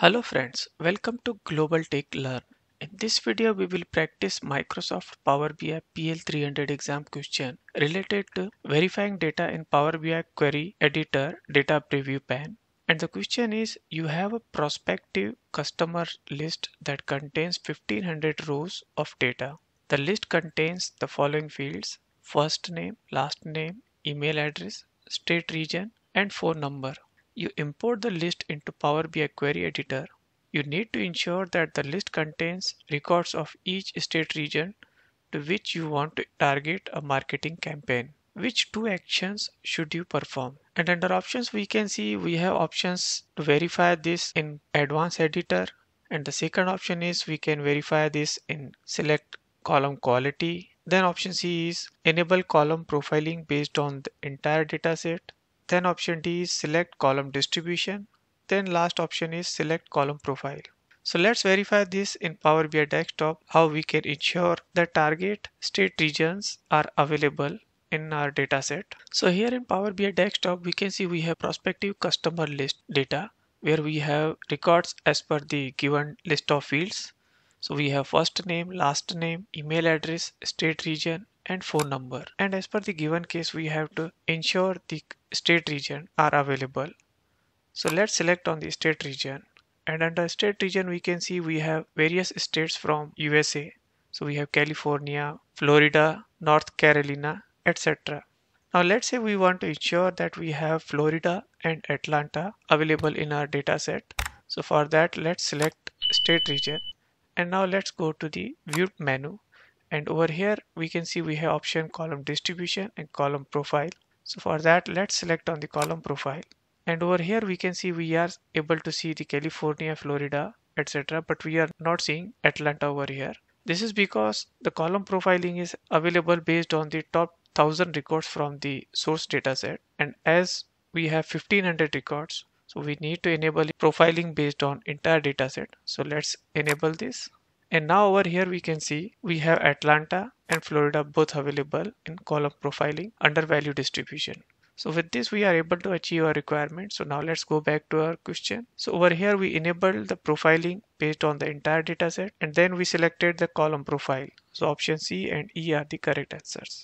Hello friends, welcome to Global Tech Learn. In this video, we will practice Microsoft Power BI PL300 exam question related to verifying data in Power BI Query Editor Data Preview Pane. And the question is, you have a prospective customer list that contains 1500 rows of data. The list contains the following fields, first name, last name, email address, state region, and phone number you import the list into Power BI Query Editor, you need to ensure that the list contains records of each state region to which you want to target a marketing campaign. Which two actions should you perform? And under options, we can see we have options to verify this in Advanced Editor. And the second option is we can verify this in Select Column Quality. Then option C is Enable Column Profiling based on the entire dataset then option D is select column distribution, then last option is select column profile. So let's verify this in Power BI desktop how we can ensure the target state regions are available in our dataset. So here in Power BI desktop we can see we have prospective customer list data where we have records as per the given list of fields. So we have first name, last name, email address, state region, and phone number. And as per the given case, we have to ensure the state region are available. So let's select on the state region. And under state region, we can see we have various states from USA. So we have California, Florida, North Carolina, etc. Now let's say we want to ensure that we have Florida and Atlanta available in our dataset. So for that, let's select state region. And now let's go to the view menu and over here we can see we have option column distribution and column profile so for that let's select on the column profile and over here we can see we are able to see the California Florida etc but we are not seeing Atlanta over here this is because the column profiling is available based on the top 1000 records from the source dataset and as we have 1500 records so we need to enable profiling based on entire dataset so let's enable this and now over here we can see we have Atlanta and Florida both available in column profiling under value distribution. So with this we are able to achieve our requirement. So now let's go back to our question. So over here we enabled the profiling based on the entire dataset and then we selected the column profile. So option C and E are the correct answers.